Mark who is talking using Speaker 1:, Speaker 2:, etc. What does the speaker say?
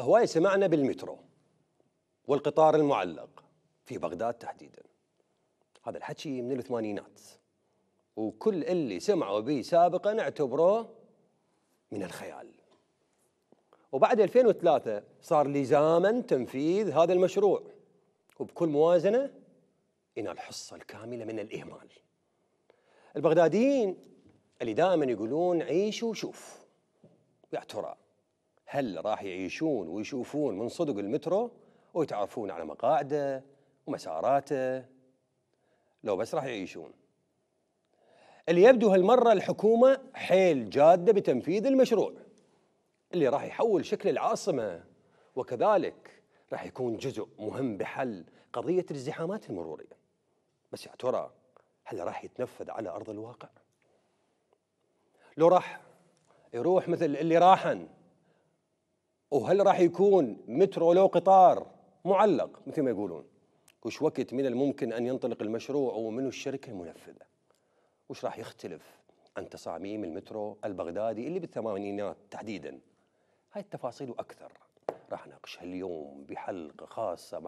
Speaker 1: هواي سمعنا بالمترو والقطار المعلق في بغداد تحديدا هذا الحكي من الثمانينات وكل اللي سمعوا به سابقا اعتبروه من الخيال وبعد 2003 صار لزاما تنفيذ هذا المشروع وبكل موازنة إن الحصة الكاملة من الإهمال البغداديين اللي دائما يقولون عيش وشوف يا ترى هل راح يعيشون ويشوفون من صدق المترو ويتعرفون على مقاعده ومساراته لو بس راح يعيشون اللي يبدو هالمرة الحكومة حيل جادة بتنفيذ المشروع اللي راح يحول شكل العاصمة وكذلك راح يكون جزء مهم بحل قضية الازدحامات المرورية بس يا ترى هل راح يتنفذ على أرض الواقع؟ لو راح يروح مثل اللي راحن وهل راح يكون مترو لو قطار معلق مثل ما يقولون وش وقت من الممكن أن ينطلق المشروع ومن الشركة المنفذة وش راح يختلف عن تصاميم المترو البغدادي اللي بالثمانينات تحديدا هاي التفاصيل وأكثر راح ناقشها اليوم بحلقة خاصة مع